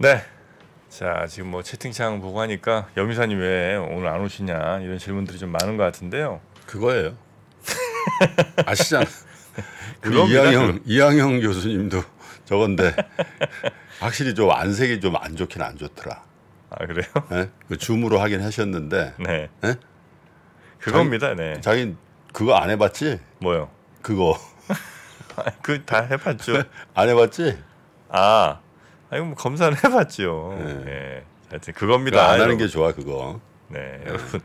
네. 자 지금 뭐 채팅창 보고 하니까 여미사님 왜 오늘 안 오시냐 이런 질문들이 좀 많은 것 같은데요. 그거예요. 아시잖아. 우리 그 이양형 이양형 교수님도 저건데 확실히 좀 안색이 좀 안 좋긴 안 좋더라. 아 그래요? 네? 그 줌으로 하긴 하셨는데. 네. 네? 그겁니다. 자 네. 자기 그거 안 해봤지? 뭐요? 그거. 아, 그다 해봤죠. 안 해봤지? 아 아니 뭐 검사는 해봤지요. 네. 네. 하여튼 그겁니다. 안 하는 게 좋아 그거. 네, 네. 여러분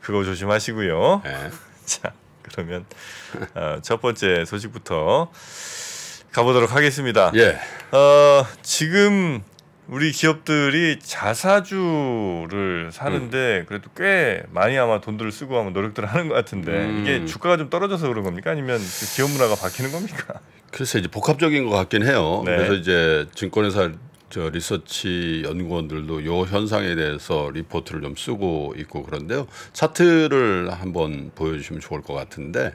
그거 조심하시고요. 네. 자 그러면 어, 첫 번째 소식부터 가보도록 하겠습니다. 예. 어, 지금 우리 기업들이 자사주를 사는데 음. 그래도 꽤 많이 아마 돈들을 쓰고 아마 노력들을 하는 것 같은데 음. 이게 주가가 좀 떨어져서 그런 겁니까 아니면 그 기업 문화가 바뀌는 겁니까? 글쎄 이제 복합적인 것 같긴 해요. 네. 그래서 이제 증권회사 저 리서치 연구원들도 요 현상에 대해서 리포트를 좀 쓰고 있고 그런데요. 차트를 한번 보여주시면 좋을 것 같은데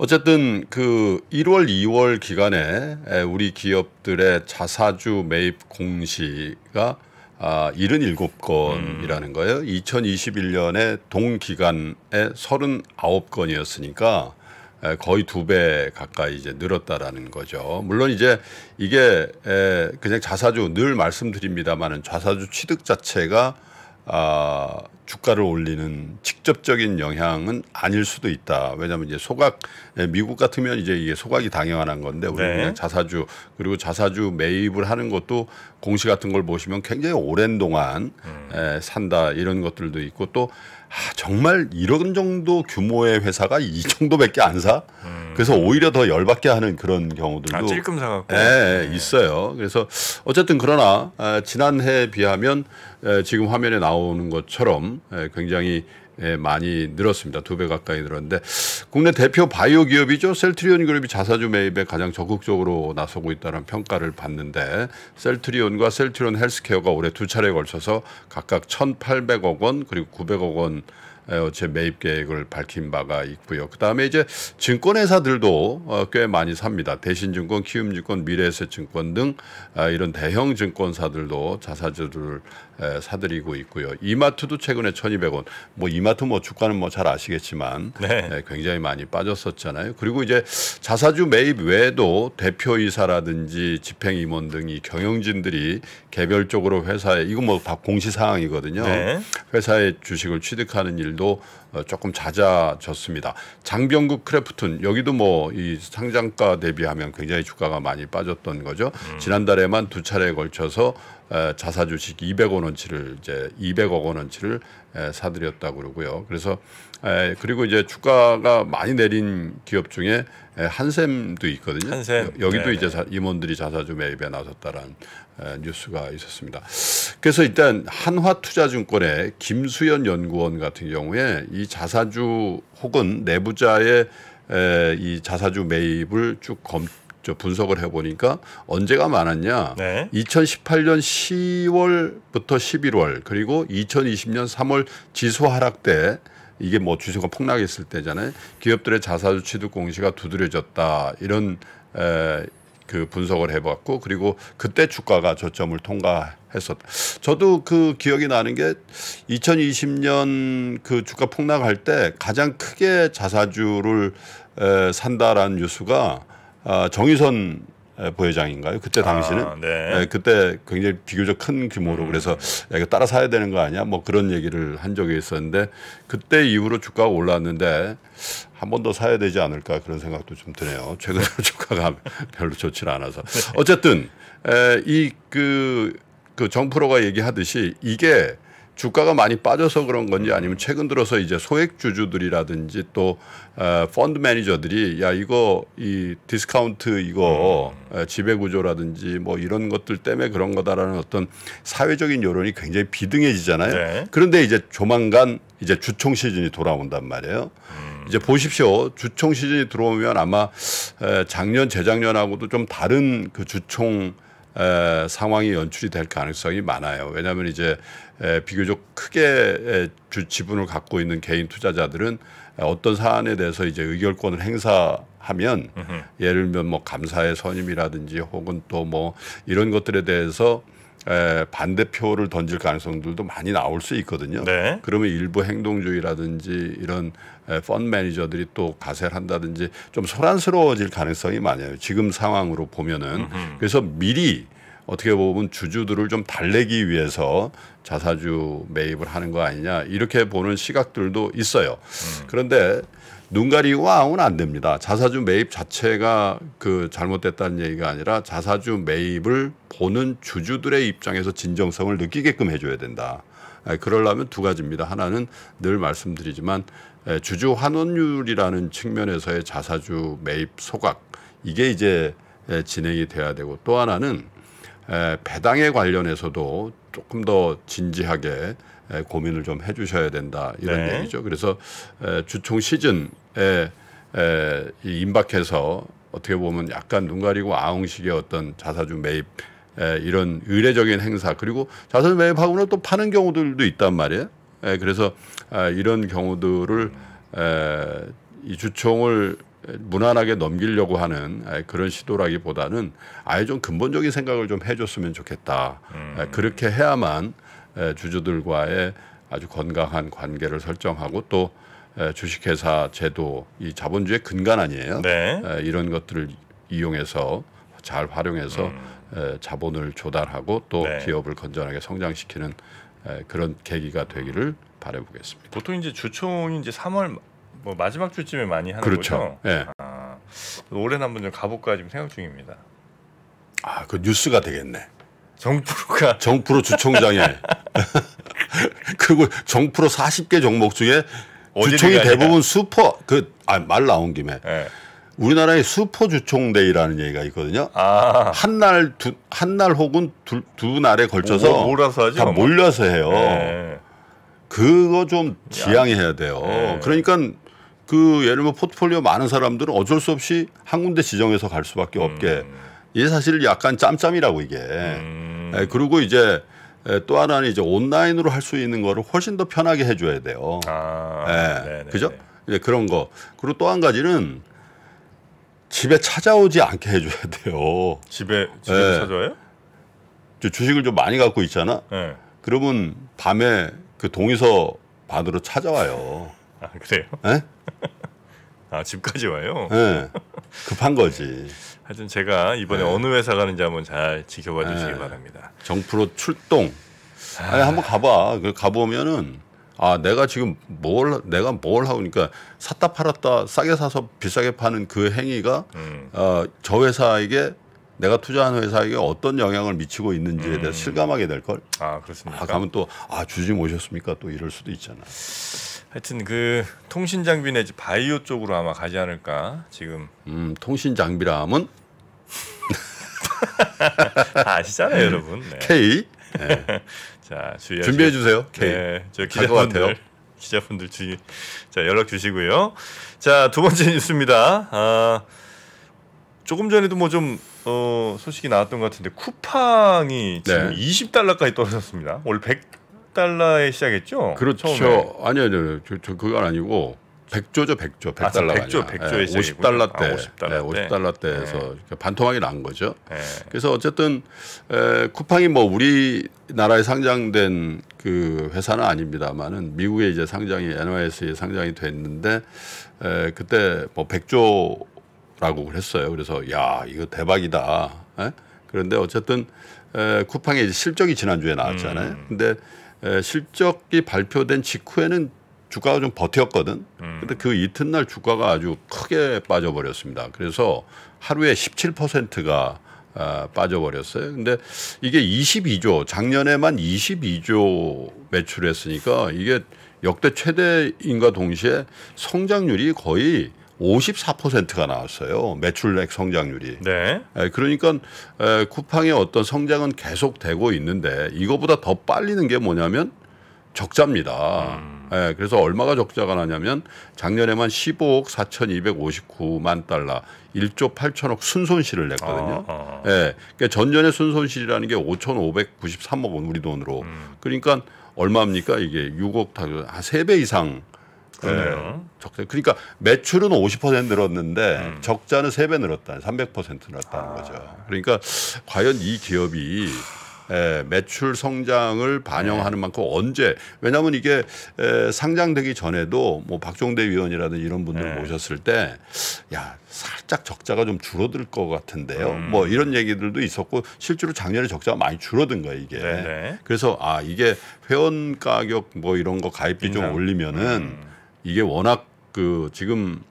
어쨌든 그 1월, 2월 기간에 우리 기업들의 자사주 매입 공시가 아, 77건이라는 음. 거예요. 2021년에 동기간에 39건이었으니까 거의 두 배 가까이 이제 늘었다라는 거죠. 물론 이제 이게 그냥 자사주 늘 말씀드립니다만은 자사주 취득 자체가 아, 주가를 올리는 직접적인 영향은 아닐 수도 있다. 왜냐하면 이제 소각 예, 미국 같으면 이제 이게 소각이 당연한 건데 우리는 네. 자사주 그리고 자사주 매입을 하는 것도 공시 같은 걸 보시면 굉장히 오랜 동안 음. 에, 예, 산다 이런 것들도 있고 또 아, 정말 이런 정도 규모의 회사가 이 정도밖에 안 사? 음. 그래서 오히려 더 열받게 하는 그런 경우들도 아, 찔끔 사갖고 예, 예, 있어요. 그래서 어쨌든 그러나 아, 지난해에 비하면 지금 화면에 나오는 것처럼 굉장히 예, 많이 늘었습니다. 두 배 가까이 늘었는데 국내 대표 바이오 기업이죠. 셀트리온 그룹이 자사주 매입에 가장 적극적으로 나서고 있다는 평가를 받는데 셀트리온과 셀트리온 헬스케어가 올해 두 차례에 걸쳐서 각각 1,800억 원 그리고 900억 원어제 매입 계획을 밝힌 바가 있고요. 그다음에 이제 증권회사들도 어, 꽤 많이 삽니다. 대신증권, 키움증권, 미래에셋증권 등 아, 이런 대형 증권사들도 자사주를 사들이고 있고요. 이마트도 최근에 1,200원. 뭐 이마트 뭐 주가는 뭐 잘 아시겠지만 네. 에, 굉장히 많이 빠졌었잖아요. 그리고 이제 자사주 매입 외에도 대표이사라든지 집행임원 등이 경영진들이 개별적으로 회사에 이거 뭐 다 공시 사항이거든요. 네. 회사의 주식을 취득하는 일도 어, 조금 잦아졌습니다. 장병국 크래프튼 여기도 뭐 이 상장가 대비하면 굉장히 주가가 많이 빠졌던 거죠. 음. 지난달에만 두 차례에 걸쳐서 자사 주식 200억 원치를 이제 200억 원치를 사들였다 그러고요. 그래서 그리고 이제 주가가 많이 내린 기업 중에 한샘도 있거든요. 한샘. 여기도 네 이제 임원들이 자사주 매입에 나섰다는 뉴스가 있었습니다. 그래서 일단 한화투자증권의 김수현 연구원 같은 경우에 이 자사주 혹은 내부자의 이 자사주 매입을 쭉 검, 저 분석을 해보니까 언제가 많았냐? 네. 2018년 10월부터 11월 그리고 2020년 3월 지수 하락 때 이게 뭐 주식가 폭락했을 때잖아요. 기업들의 자사주 취득 공시가 두드려졌다 이런 에, 그 분석을 해봤고 그리고 그때 주가가 저점을 통과했었. 저도 그 기억이 나는 게 2020년 그 주가 폭락할 때 가장 크게 자사주를 에, 산다라는 뉴스가 어, 정유선 부회장인가요? 그때 아, 당시는 아, 네. 네, 그때 굉장히 비교적 큰 규모로 음. 그래서 야, 이거 따라 사야 되는 거 아니야? 뭐 그런 얘기를 한 적이 있었는데 그때 이후로 주가가 올랐는데 한 번 더 사야 되지 않을까 그런 생각도 좀 드네요. 최근에 주가가 별로 좋지 않아서 네. 어쨌든 이그그 정프로가 얘기하듯이 이게 주가가 많이 빠져서 그런 건지 아니면 최근 들어서 이제 소액 주주들이라든지 또 어, 펀드 매니저들이 야 이거 이 디스카운트 이거 음. 어, 지배 구조라든지 뭐 이런 것들 때문에 그런 거다라는 어떤 사회적인 여론이 굉장히 비등해지잖아요. 네. 그런데 이제 조만간 이제 주총 시즌이 돌아온단 말이에요. 음. 이제 보십시오. 주총 시즌이 들어오면 아마 작년 재작년하고도 좀 다른 그 주총 에, 상황이 연출이 될 가능성이 많아요. 왜냐하면 이제 에, 비교적 크게 에, 주 지분을 갖고 있는 개인 투자자들은 어떤 사안에 대해서 이제 의결권을 행사하면 으흠. 예를 들면 뭐 감사의 선임이라든지 혹은 또 뭐 이런 것들에 대해서 에, 반대표를 던질 가능성들도 많이 나올 수 있거든요. 네. 그러면 일부 행동주의라든지 이런 펀 매니저들이 또 가세를 한다든지 좀 소란스러워질 가능성이 많아요. 지금 상황으로 보면은 음흠. 그래서 미리 어떻게 보면 주주들을 좀 달래기 위해서 자사주 매입을 하는 거 아니냐 이렇게 보는 시각들도 있어요. 음. 그런데 눈가리 고 와우는 안 됩니다. 자사주 매입 자체가 그 잘못됐다는 얘기가 아니라 자사주 매입을 보는 주주들의 입장에서 진정성을 느끼게끔 해줘야 된다. 아, 그러려면 두 가지입니다. 하나는 늘 말씀드리지만 주주 환원율이라는 측면에서의 자사주 매입 소각 이게 이제 진행이 돼야 되고 또 하나는 배당에 관련해서도 조금 더 진지하게 고민을 좀 해주셔야 된다 이런 네. 얘기죠. 그래서 주총 시즌에 임박해서 어떻게 보면 약간 눈 가리고 아웅식의 어떤 자사주 매입 이런 의례적인 행사 그리고 자사주 매입하고는 또 파는 경우들도 있단 말이에요. 그래서 아, 이런 경우들을 이 주총을 무난하게 넘기려고 하는 그런 시도라기보다는 아예 좀 근본적인 생각을 좀 해줬으면 좋겠다. 음. 그렇게 해야만 주주들과의 아주 건강한 관계를 설정하고 또 주식회사 제도 이 자본주의 근간 아니에요. 네. 이런 것들을 이용해서 잘 활용해서 음. 자본을 조달하고 또 네. 기업을 건전하게 성장시키는 그런 계기가 되기를 바라보겠습니다. 보통 이제 주총이 이제 3월 뭐 마지막 주쯤에 많이 하는 그렇죠. 거죠? 예. 아, 올해는 한번 좀 가볼까 지금 생각 중입니다. 아, 그 뉴스가 되겠네. 정프로가 정프로 주총장에 그리고 정프로 40개 종목 중에 주총이 대부분 수퍼 그말 아, 나온 김에 네. 예. 우리나라에 수퍼 주총데이라는 얘기가 있거든요. 아. 한날 두 한 날 혹은 두, 두 날에 걸쳐서 오, 뭐, 몰아서 하죠, 다 뭐. 몰려서 해요. 네. 그거 좀 지양해야 돼요. 네. 그러니까 그 예를 들면 포트폴리오 많은 사람들은 어쩔 수 없이 한 군데 지정해서 갈 수밖에 없게 음. 이게 사실 약간 짬짬이라고 이게 음. 예, 그리고 이제 또 하나는 이제 온라인으로 할 수 있는 거를 훨씬 더 편하게 해줘야 돼요. 아, 예, 네, 네, 그죠? 네. 이제 그런 거. 그리고 또 한 가지는 집에 찾아오지 않게 해줘야 돼요. 집에 집에 예. 찾아와요? 주식을 좀 많이 갖고 있잖아. 네. 그러면 밤에 그 동의서 반으로 찾아와요. 아 그래요? 네? 아 집까지 와요? 네. 급한 거지. 하여튼 제가 이번에 네. 어느 회사 가는지 한번 잘 지켜봐 주시기 네. 바랍니다. 정프로 출동. 아... 아니 한번 가봐. 가보면은 아 내가 지금 뭘 내가 뭘 하고 그러니까 샀다 팔았다 싸게 사서 비싸게 파는 그 행위가 음. 어, 저 회사에게 내가 투자한 회사에게 어떤 영향을 미치고 있는지에 대해 음. 실감하게 될 걸. 아그렇습니다 아, 가면 또 아 주주님 셨습니까또 이럴 수도 있잖아. 하여튼 그 통신 장비 내지 바이오 쪽으로 아마 가지 않을까 지금. 음 통신 장비라면 다 아시잖아요 여러분. 네. K. 네. 자 주의 준비해 주세요. K. 네, 저 기자분들 기자분들 주의 자 연락 주시고요. 자 두 번째 뉴스입니다. 아 조금 전에도 뭐 좀 어, 소식이 나왔던 것 같은데 쿠팡이 지금 네. 20달러까지 떨어졌습니다. 올 100, 100달러에 시작했죠? 그렇죠. 처음에. 아니요, 아니요. 저, 저 그건 아니고 100조죠, 100조. 100달러. 아, 100조, 100조에 네, 50달러 때. 아, 50달러 네, 예, 50달러 때에서 네. 반토막이 난 거죠. 네. 그래서 어쨌든 에, 쿠팡이 뭐 우리나라에 상장된 그 회사는 아닙니다만은 미국에 이제 상장이 NYS에 상장이 됐는데 에, 그때 뭐 100조라고 그랬어요. 그래서 야, 이거 대박이다. 에? 그런데 어쨌든 에, 쿠팡의 실적이 지난주에 나왔잖아요. 음. 근데 실적이 발표된 직후에는 주가가 좀 버텼거든. 음. 근데 그 이튿날 주가가 아주 크게 빠져버렸습니다. 그래서 하루에 17%가 아, 빠져버렸어요. 근데 이게 22조, 작년에만 22조 매출했으니까 이게 역대 최대인과 동시에 성장률이 거의 54%가 나왔어요. 매출액 성장률이. 네. 예, 그러니까 쿠팡의 어떤 성장은 계속되고 있는데 이거보다 더 빨리는 게 뭐냐면 적자입니다. 음. 예, 그래서 얼마가 적자가 나냐면 작년에만 15억 4,259만 달러, 1조 8천억 순손실을 냈거든요. 아, 아. 아. 예, 그러니까 전년의 순손실이라는 게 5,593억 원 우리 돈으로. 음. 그러니까 얼마입니까? 이게 6억 한 3배 이상 그러네요. 네. 적자. 그러니까 매출은 50% 늘었는데 음. 적자는 3배 늘었다. 300% 늘었다는 아. 거죠. 그러니까 과연 이 기업이 에, 매출 성장을 반영하는 네. 만큼 언제 왜냐하면 이게 에, 상장되기 전에도 뭐 박종대 위원이라든 이런 분들 네. 모셨을 때 야 살짝 적자가 좀 줄어들 것 같은데요 음. 뭐 이런 얘기들도 있었고 실제로 작년에 적자가 많이 줄어든 거예요 이게 네네. 그래서 아 이게 회원 가격 뭐 이런 거 가입비 인상. 좀 올리면은 음. 이게 워낙 그 지금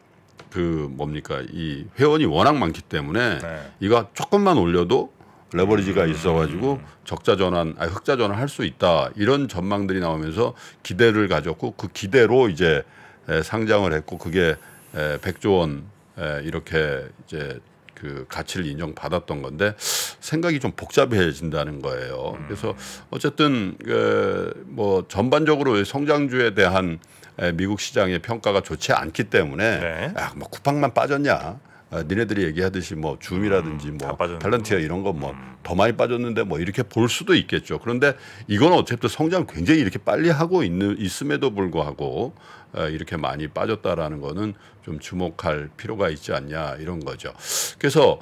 그 뭡니까 이 회원이 워낙 많기 때문에 네. 이거 조금만 올려도 레버리지가 음, 있어가지고 적자 전환, 아 흑자 전환 할수 있다 이런 전망들이 나오면서 기대를 가졌고 그 기대로 이제 에, 상장을 했고 그게 에, 100조 원 에, 이렇게 이제 그 가치를 인정받았던 건데 생각이 좀 복잡해진다는 거예요. 음. 그래서 어쨌든 에, 그 뭐 전반적으로 성장주에 대한 미국 시장의 평가가 좋지 않기 때문에 네. 아, 뭐 쿠팡만 빠졌냐. 아, 니네들이 얘기하듯이 뭐 줌이라든지 음, 뭐 밸런티어 이런 거 뭐더 음. 많이 빠졌는데 뭐 이렇게 볼 수도 있겠죠. 그런데 이건 어차피 성장 굉장히 이렇게 빨리 하고 있는 있음에도 불구하고 어, 이렇게 많이 빠졌다라는 거는 좀 주목할 필요가 있지 않냐 이런 거죠. 그래서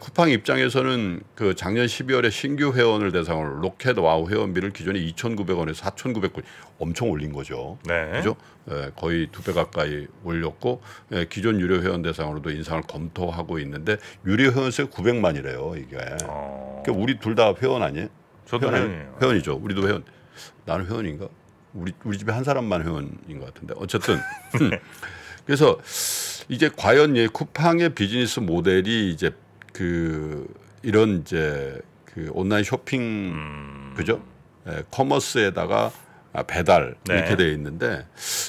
쿠팡 입장에서는 그 작년 12월에 신규 회원을 대상으로 로켓 와우 회원비를 기존에 2,900원에서 4,900원 엄청 올린 거죠. 네. 그죠? 거의 두 배 가까이 올렸고 기존 유료 회원 대상으로도 인상을 검토하고 있는데 유료 회원 수가 900만이래요 이게. 어... 그러니까 우리 둘 다 회원 아니에요? 저도 회원 회원이죠. 우리도 회원. 나는 회원인가? 우리 우리 집에 한 사람만 회원인 것 같은데 어쨌든 음. 그래서 이제 과연 예 쿠팡의 비즈니스 모델이 이제 그 이런 이제 그 온라인 쇼핑 음. 그죠 예, 커머스에다가 아, 배달 네. 이렇게 돼 있는데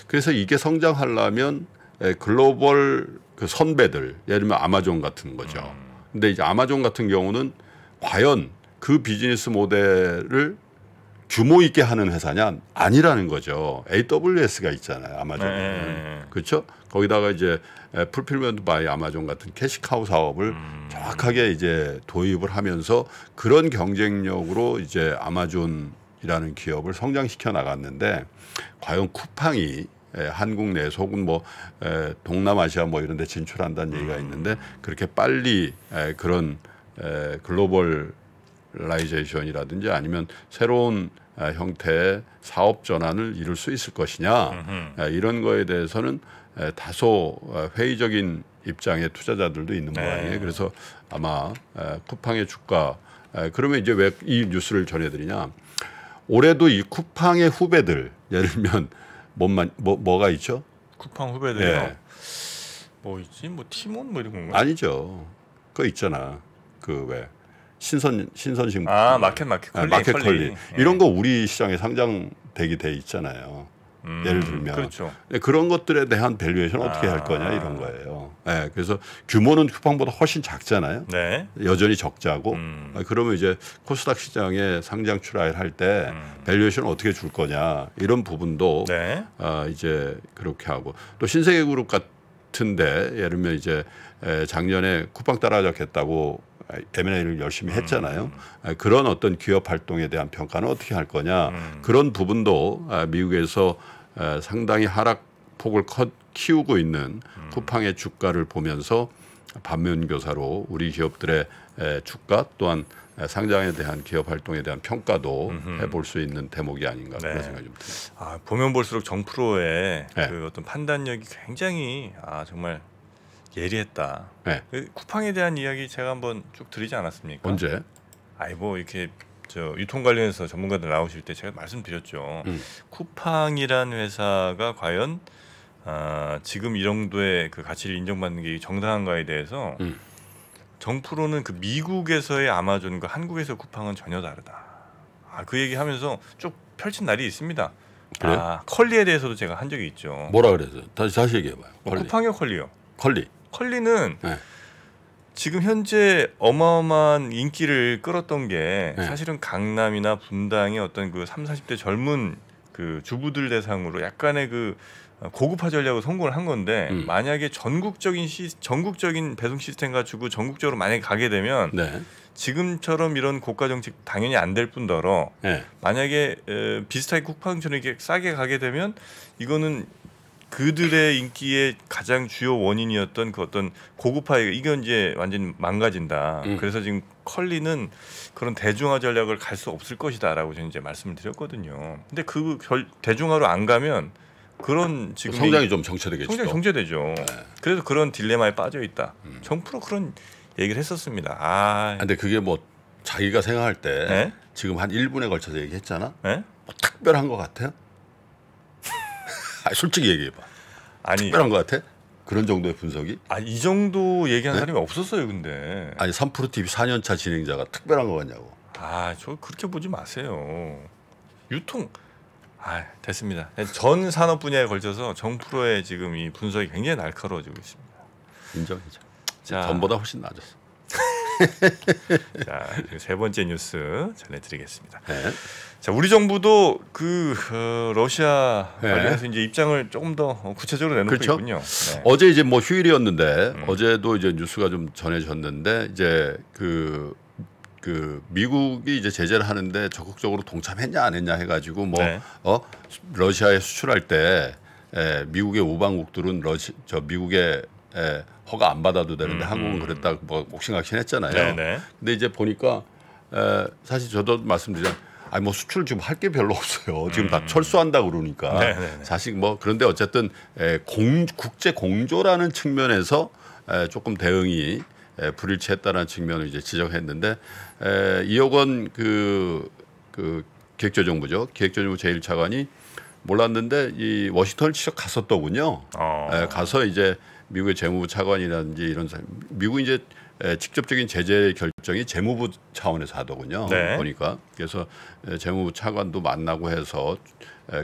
그래서 이게 성장하려면 예, 글로벌 그 선배들 예를 들면 아마존 같은 거죠. 음. 근데 이제 아마존 같은 경우는 과연 그 비즈니스 모델을 규모 있게 하는 회사냐 아니라는 거죠. AWS가 있잖아요. 아마존. 네, 네, 네. 그렇죠? 거기다가 이제 풀필먼트 바이 아마존 같은 캐시카우 사업을 음. 정확하게 이제 도입을 하면서 그런 경쟁력으로 이제 아마존이라는 기업을 성장시켜 나갔는데 과연 쿠팡이 에, 한국 내 속은 뭐 에, 동남아시아 뭐 이런 데 진출한다는 얘기가 음. 있는데 그렇게 빨리 에, 그런 에, 글로벌 라이제이션이라든지 아니면 새로운 아, 형태의 사업 전환을 이룰 수 있을 것이냐 아, 이런 거에 대해서는 다소 어, 회의적인 입장의 투자자들도 있는 모양이에요. 네. 그래서 아마 쿠팡의 주가 그러면 이제 왜 이 뉴스를 전해드리냐? 올해도 이 쿠팡의 후배들 예를 들면 뭐만뭐 뭐가 있죠? 쿠팡 후배들요 예. 뭐 있지? 뭐 티몬 뭐 이런 건가? 아니죠. 그거 있잖아. 그 왜? 신선 신선식 아, 아 마켓 마켓 네, 컬리, 아, 마켓 컬리. 컬 예. 이런 거 우리 시장에 상장되기 돼 있잖아요. 음, 예를 들면 그렇죠. 그런 것들에 대한 밸류에이션 어떻게 아. 할 거냐 이런 거예요. 네, 그래서 규모는 쿠팡보다 훨씬 작잖아요. 네. 여전히 적자고 음. 아, 그러면 이제 코스닥 시장에 상장 출하를 할때 음. 밸류에이션 어떻게 줄 거냐 이런 부분도 네. 아, 이제 그렇게 하고 또 신세계 그룹 같은데 예를 들면 이제 작년에 쿠팡 따라잡겠다고 M&A를 열심히 했잖아요. 음. 아, 그런 어떤 기업 활동에 대한 평가는 어떻게 할 거냐. 음. 그런 부분도 아, 미국에서 아, 상당히 하락폭을 키우고 있는 음. 쿠팡의 주가를 보면서 반면교사로 우리 기업들의 주가 또한 상장에 대한 기업 활동에 대한 평가도 해볼 수 있는 대목이 아닌가 네. 그런 생각이 듭니다. 아, 보면 볼수록 정프로의 네. 그 어떤 판단력이 굉장히 아, 정말 예리했다. 네. 그 쿠팡에 대한 이야기 제가 한번 쭉 드리지 않았습니까? 언제? 아이 뭐 이렇게 저 유통 관련해서 전문가들 나오실 때 제가 말씀드렸죠. 음. 쿠팡이란 회사가 과연 아, 지금 이 정도의 그 가치를 인정받는 게 정당한가에 대해서 음. 정프로는 그 미국에서의 아마존과 한국에서 쿠팡은 전혀 다르다. 아, 그 얘기하면서 쭉 펼친 날이 있습니다. 그래 아, 컬리에 대해서도 제가 한 적이 있죠. 뭐라 그래서 다시 다시 얘기해봐요. 뭐, 쿠팡의 컬리요. 컬리. 컬리는 네. 지금 현재 어마어마한 인기를 끌었던 게 네. 사실은 강남이나 분당의 어떤 그 3, 40대 젊은 그 주부들 대상으로 약간의 그 고급화 전략을 성공을 한 건데 음. 만약에 전국적인 시 전국적인 배송 시스템 가지고 전국적으로 만약에 가게 되면 네. 지금처럼 이런 고가 정책 당연히 안 될 뿐더러 네. 만약에 에, 비슷하게 쿠팡처럼 이렇게 싸게 가게 되면 이거는 그들의 인기의 가장 주요 원인이었던 그 어떤 고급화의 이건 이제 완전히 망가진다. 음. 그래서 지금 컬리는 그런 대중화 전략을 갈 수 없을 것이다라고 저는 이제 말씀을 드렸거든요. 근데 그 결, 대중화로 안 가면 그런 지금 성장이 좀 정체되겠죠. 성장 정체되죠. 네. 그래서 그런 딜레마에 빠져 있다. 음. 정프로 그런 얘기를 했었습니다. 아. 아 근데 그게 뭐 자기가 생각할 때 네? 지금 한 1분에 걸쳐서 얘기했잖아. 네? 뭐 특별한 것 같아요? 아니, 솔직히 얘기해봐. 아니 특별한 것 같아? 그런 정도의 분석이? 아이 정도 얘기한 네? 사람이 없었어요, 근데. 아니 3프로 TV 4년차 진행자가 특별한 것 같냐고. 아, 저 그렇게 보지 마세요. 유통 아, 됐습니다. 전 산업 분야에 걸쳐서 정프로의 지금 이 분석이 굉장히 날카로워지고 있습니다. 인정이죠. 자, 전보다 훨씬 나아어 자, 세 번째 뉴스 전해드리겠습니다. 네. 자, 우리 정부도 그 어, 러시아 네. 관련해서 이제 입장을 조금 더 구체적으로 내놓고 그렇죠? 있군요. 네. 어제 이제 뭐 휴일이었는데 음. 어제도 이제 뉴스가 좀 전해졌는데 이제 그그 그 미국이 이제 제재를 하는데 적극적으로 동참했냐 안 했냐 해가지고 뭐 네. 어? 러시아에 수출할 때 에, 미국의 우방국들은 러시 저 미국의 예, 허가 안 받아도 되는데 음, 한국은 음. 그랬다 뭐 옥신각신 했잖아요. 네네. 네. 근데 이제 보니까 에, 사실 저도 말씀드리자 아니 뭐 수출 지금 할 게 별로 없어요. 지금 음. 다 철수한다 그러니까 네, 네, 사실 뭐 그런데 어쨌든 에, 공, 국제 공조라는 측면에서 에, 조금 대응이 에, 불일치했다는 측면을 이제 지적했는데 에, 이억원 그, 그 기획조정부죠. 기획조정부 제1차관이 몰랐는데 이 워싱턴을 직접 갔었더군요. 어. 에, 가서 이제 미국의 재무부 차관이라든지 이런 사 미국 이제 직접적인 제재 결정이 재무부 차원에서 하더군요. 네. 보니까 그래서 재무부 차관도 만나고 해서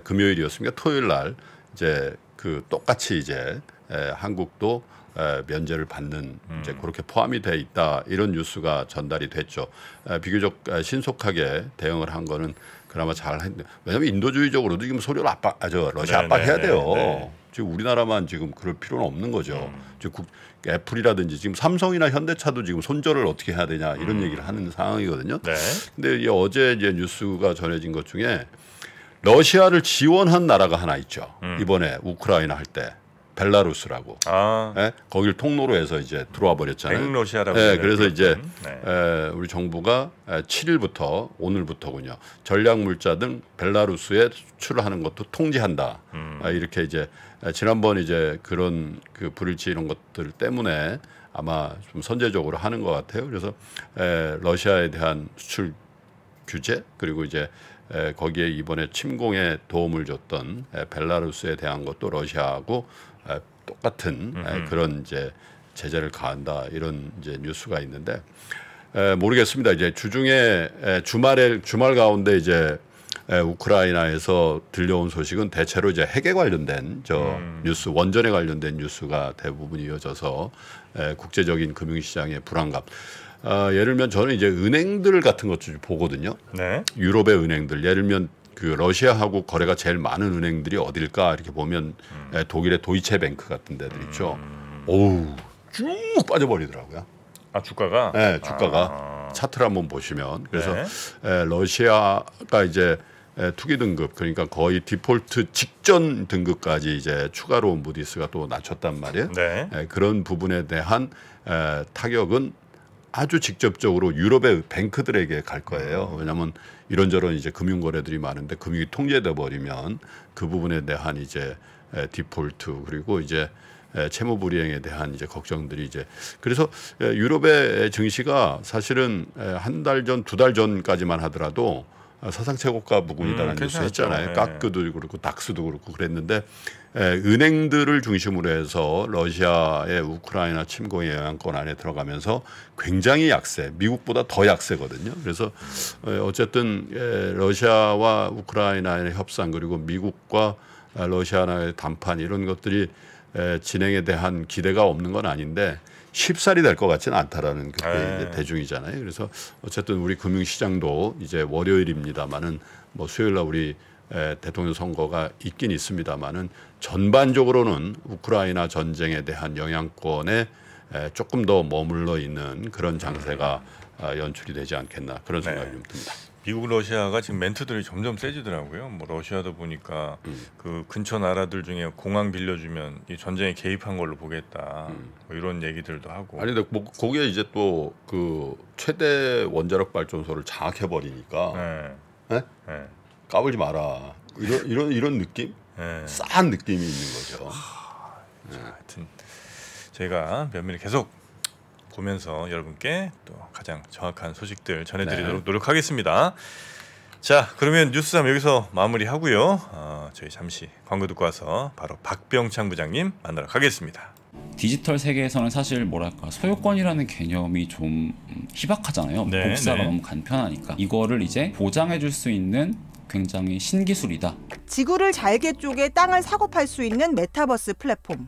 금요일이었습니다 토요일 날 이제 그 똑같이 이제 에, 한국도 에, 면제를 받는 음. 이제 그렇게 포함이 돼 있다 이런 뉴스가 전달이 됐죠. 에, 비교적 에, 신속하게 대응을 한 거는 그나마 잘 했는데 왜냐하면 인도주의적으로도 지금 소련을 압박, 아, 저 러시아 네네, 네, 압박해야 네, 돼요. 네네. 지금 우리나라만 지금 그럴 필요는 없는 거죠. 음. 지금 국, 애플이라든지 지금 삼성이나 현대차도 지금 손절을 어떻게 해야 되냐 이런 음. 얘기를 하는 상황이거든요. 네. 근데 이 어제 이제 뉴스가 전해진 것 중에 러시아를 지원한 나라가 하나 있죠. 음. 이번에 우크라이나 할 때 벨라루스라고. 아. 예? 거길 통로로 해서 이제 들어와 버렸잖아요. 러시아라고 예, 그래서 그렇군. 이제 음, 네. 에, 예, 우리 정부가 7일부터 예, 오늘부터군요. 전략 물자 등 벨라루스에 수출 하는 것도 통제한다. 음. 아, 이렇게 이제 예, 지난번 이제 그런 그 불일치 이런 것들 때문에 아마 좀 선제적으로 하는 것 같아요. 그래서 에, 러시아에 대한 수출 규제 그리고 이제 거기에 이번에 침공에 도움을 줬던 벨라루스에 대한 것도 러시아하고 똑같은 음 그런 이제 제재를 가한다 이런 이제 뉴스가 있는데 모르겠습니다. 이제 주중에 주말에 주말 가운데 이제 우크라이나에서 들려온 소식은 대체로 이제 핵에 관련된 저 음. 뉴스 원전에 관련된 뉴스가 대부분 이어져서 국제적인 금융시장의 불안감. 어, 예를 들면 저는 이제 은행들 같은 것좀 보거든요. 네. 유럽의 은행들 예를 들면 그 러시아하고 거래가 제일 많은 은행들이 어딜까 이렇게 보면 음. 예, 독일의 도이체뱅크 같은 데들 있죠. 음. 오우 쭉 빠져버리더라고요. 아 주가가? 네, 주가가 아. 차트를 한번 보시면 그래서 네. 에, 예, 러시아가 이제 에, 투기 등급 그러니까 거의 디폴트 직전 등급까지 이제 추가로 무디스가 또 낮췄단 말이에요. 네. 에, 그런 부분에 대한 에, 타격은 아주 직접적으로 유럽의 뱅크들에게 갈 거예요. 왜냐하면 이런저런 이제 금융 거래들이 많은데 금융이 통제돼 버리면 그 부분에 대한 이제 디폴트 그리고 이제 채무 불이행에 대한 이제 걱정들이 이제 그래서 유럽의 증시가 사실은 한 달 전, 두 달 전까지만 하더라도 사상 아, 최고가 부근이라는 다 음, 뉴스 했잖아요. 네. 예. 깎그도 그렇고 닥스도 그렇고 그랬는데 에, 은행들을 중심으로 해서 러시아의 우크라이나 침공의 영향권 안에 들어가면서 굉장히 약세, 미국보다 더 약세거든요. 그래서 에, 어쨌든 에, 러시아와 우크라이나의 협상 그리고 미국과 러시아나의 담판 이런 것들이 에, 진행에 대한 기대가 없는 건 아닌데 쉽사리될것 같지는 않다라는 그게 네. 대중이잖아요. 그래서 어쨌든 우리 금융시장도 이제 월요일입니다만은 뭐 수요일 날 우리 에, 대통령 선거가 있긴 있습니다만은 전반적으로는 우크라이나 전쟁에 대한 영향권에 에, 조금 더 머물러 있는 그런 장세가 아, 연출이 되지 않겠나 그런 생각이 네. 좀 듭니다. 미국 러시아가 지금 멘트들이 점점 세지더라고요. 뭐 러시아도 보니까 음. 그 근처 나라들 중에 공항 빌려주면 이 전쟁에 개입한 걸로 보겠다. 음. 뭐 이런 얘기들도 하고. 아니 근데 뭐 거기에 이제 또 그 최대 원자력 발전소를 장악해 버리니까 네. 네? 네. 까불지 마라. 이런 이런 이런 느낌? 네. 싼 느낌이 있는 거죠. 하... 예. 자, 하여튼 제가 면밀히 계속 보면서 여러분께 또 가장 정확한 소식들 전해드리도록 네. 노력하겠습니다. 자 그러면 뉴스삼 여기서 마무리하고요. 어, 저희 잠시 광고 듣고 와서 바로 박병창 부장님 만나러 가겠습니다. 디지털 세계에서는 사실 뭐랄까 소유권이라는 개념이 좀 희박하잖아요. 네, 복사가 네. 너무 간편하니까 이거를 이제 보장해줄 수 있는 굉장히 신기술이다. 지구를 잘게 쪼개 땅을 사고 팔 수 있는 메타버스 플랫폼.